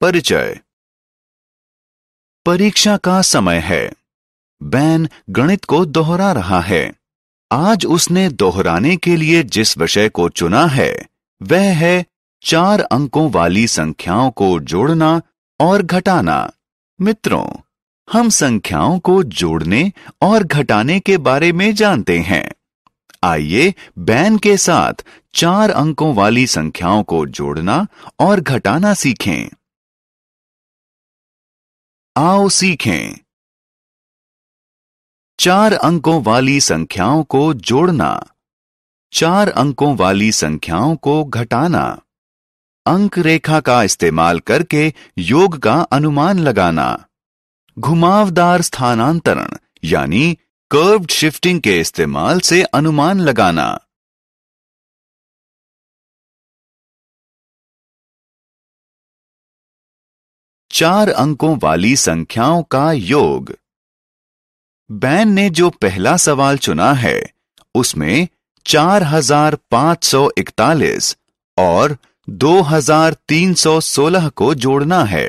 परिचय परीक्षा का समय है बैन गणित को दोहरा रहा है आज उसने दोहराने के लिए जिस विषय को चुना है वह है चार अंकों वाली संख्याओं को जोड़ना और घटाना मित्रों हम संख्याओं को जोड़ने और घटाने के बारे में जानते हैं आइए बैन के साथ चार अंकों वाली संख्याओं को जोड़ना और घटाना सीखें आओ सीखें चार अंकों वाली संख्याओं को जोड़ना चार अंकों वाली संख्याओं को घटाना अंक रेखा का इस्तेमाल करके योग का अनुमान लगाना घुमावदार स्थानांतरण यानी कर्व्ड शिफ्टिंग के इस्तेमाल से अनुमान लगाना चार अंकों वाली संख्याओं का योग बैन ने जो पहला सवाल चुना है उसमें 4541 और 2316 को जोड़ना है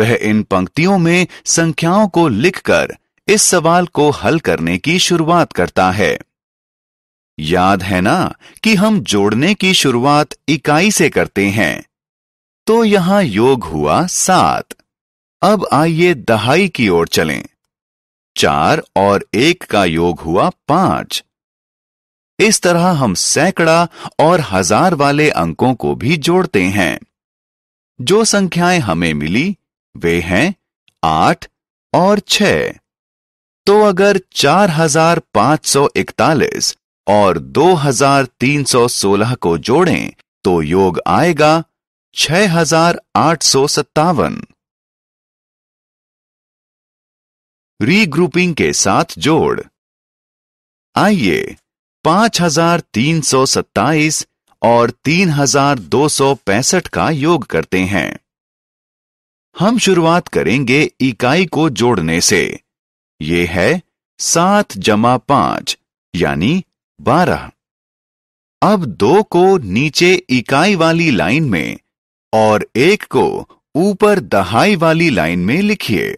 वह इन पंक्तियों में संख्याओं को लिखकर इस सवाल को हल करने की शुरुआत करता है याद है ना कि हम जोड़ने की शुरुआत इकाई से करते हैं तो यहां योग हुआ सात अब आइए दहाई की ओर चलें चार और एक का योग हुआ पांच इस तरह हम सैकड़ा और हजार वाले अंकों को भी जोड़ते हैं जो संख्याएं हमें मिली वे हैं आठ और छ तो अगर चार हजार पांच सौ इकतालीस और दो हजार तीन सौ सोलह को जोड़ें तो योग आएगा छह हजार आठ सौ सत्तावन रीग्रुपिंग के साथ जोड़ आइए पांच हजार तीन सौ सत्ताईस और तीन हजार दो सौ पैंसठ का योग करते हैं हम शुरुआत करेंगे इकाई को जोड़ने से ये है सात जमा पांच यानी बारह अब दो को नीचे इकाई वाली लाइन में और एक को ऊपर दहाई वाली लाइन में लिखिए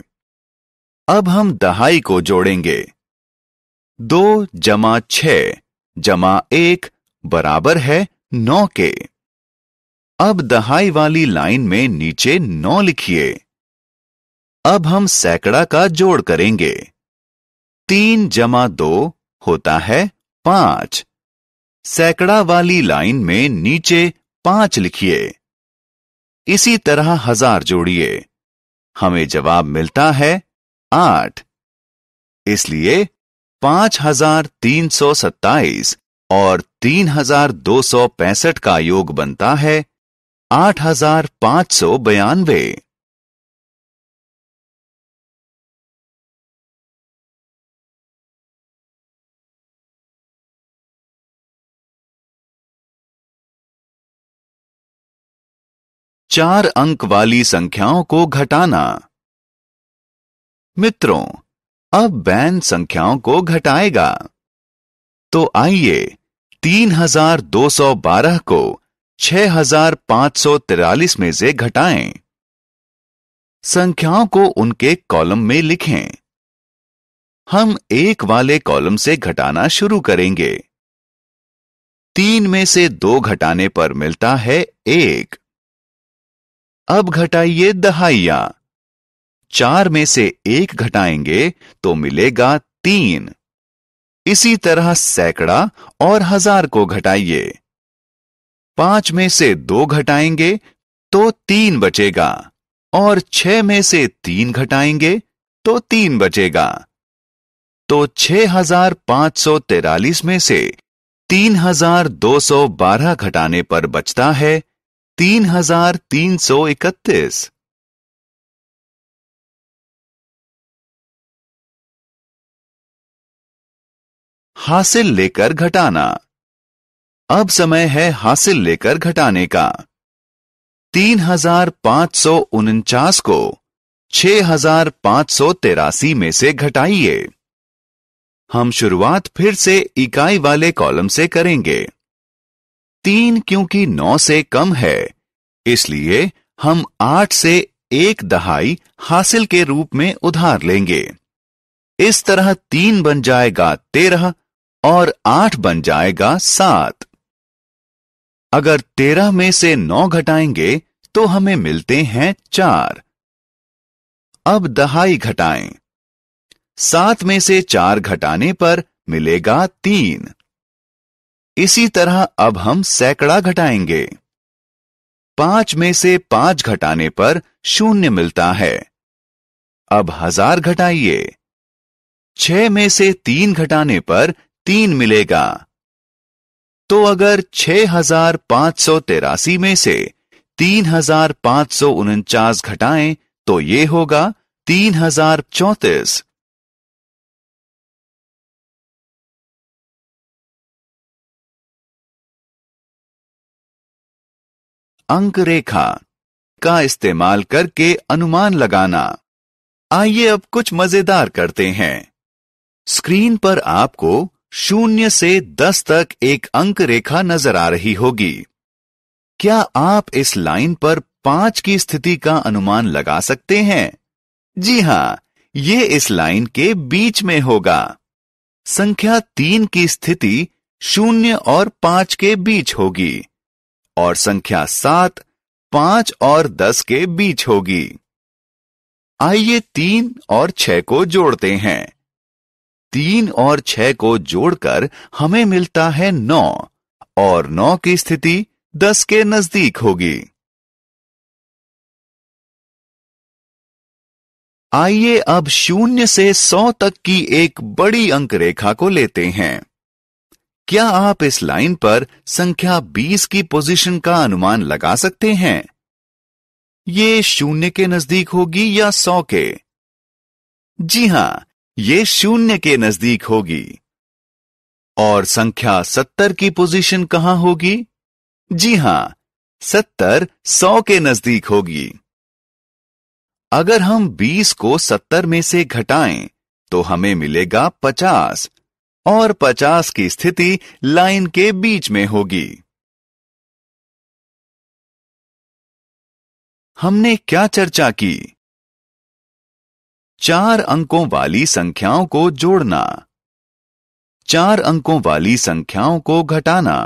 अब हम दहाई को जोड़ेंगे दो जमा छ जमा एक बराबर है नौ के अब दहाई वाली लाइन में नीचे नौ लिखिए अब हम सैकड़ा का जोड़ करेंगे तीन जमा दो होता है पांच सैकड़ा वाली लाइन में नीचे पांच लिखिए इसी तरह हजार जोड़िए हमें जवाब मिलता है आठ इसलिए पांच हजार तीन सौ सत्ताईस और तीन हजार दो सौ पैंसठ का योग बनता है आठ हजार पांच सौ बयानवे चार अंक वाली संख्याओं को घटाना मित्रों अब बैन संख्याओं को घटाएगा तो आइए 3212 को 6543 में से घटाएं। संख्याओं को उनके कॉलम में लिखें हम एक वाले कॉलम से घटाना शुरू करेंगे तीन में से दो घटाने पर मिलता है एक अब घटाइए दहाइया चार में से एक घटाएंगे तो मिलेगा तीन इसी तरह सैकड़ा और हजार को घटाइए पांच में से दो घटाएंगे तो तीन बचेगा और छह में से तीन घटाएंगे तो तीन बचेगा तो छह हजार पांच सौ तेरालीस में से तीन हजार दो सौ बारह घटाने पर बचता है तीन हजार तीन सौ इकतीस हासिल लेकर घटाना अब समय है हासिल लेकर घटाने का तीन हजार पांच सौ उनचास को छह हजार पांच सौ तेरासी में से घटाइए हम शुरुआत फिर से इकाई वाले कॉलम से करेंगे तीन क्योंकि नौ से कम है इसलिए हम आठ से एक दहाई हासिल के रूप में उधार लेंगे इस तरह तीन बन जाएगा तेरह और आठ बन जाएगा सात अगर तेरह में से नौ घटाएंगे तो हमें मिलते हैं चार अब दहाई घटाएं सात में से चार घटाने पर मिलेगा तीन इसी तरह अब हम सैकड़ा घटाएंगे पांच में से पांच घटाने पर शून्य मिलता है अब हजार घटाइए छह में से तीन घटाने पर तीन मिलेगा तो अगर छह हजार पांच सौ तेरासी में से तीन हजार पांच सौ उनचास घटाएं तो ये होगा तीन हजार चौतीस अंक रेखा का इस्तेमाल करके अनुमान लगाना आइए अब कुछ मजेदार करते हैं स्क्रीन पर आपको शून्य से दस तक एक अंक रेखा नजर आ रही होगी क्या आप इस लाइन पर पांच की स्थिति का अनुमान लगा सकते हैं जी हाँ ये इस लाइन के बीच में होगा संख्या तीन की स्थिति शून्य और पांच के बीच होगी और संख्या सात पांच और दस के बीच होगी आइए तीन और छह को जोड़ते हैं तीन और छह को जोड़कर हमें मिलता है नौ और नौ की स्थिति दस के नजदीक होगी आइए अब शून्य से सौ तक की एक बड़ी अंक रेखा को लेते हैं क्या आप इस लाइन पर संख्या 20 की पोजीशन का अनुमान लगा सकते हैं ये शून्य के नजदीक होगी या सौ के जी हां ये शून्य के नजदीक होगी और संख्या 70 की पोजीशन कहां होगी जी हां 70 सौ के नजदीक होगी अगर हम 20 को 70 में से घटाएं तो हमें मिलेगा 50 और 50 की स्थिति लाइन के बीच में होगी हमने क्या चर्चा की चार अंकों वाली संख्याओं को जोड़ना चार अंकों वाली संख्याओं को घटाना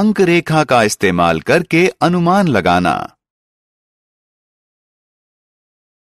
अंक रेखा का इस्तेमाल करके अनुमान लगाना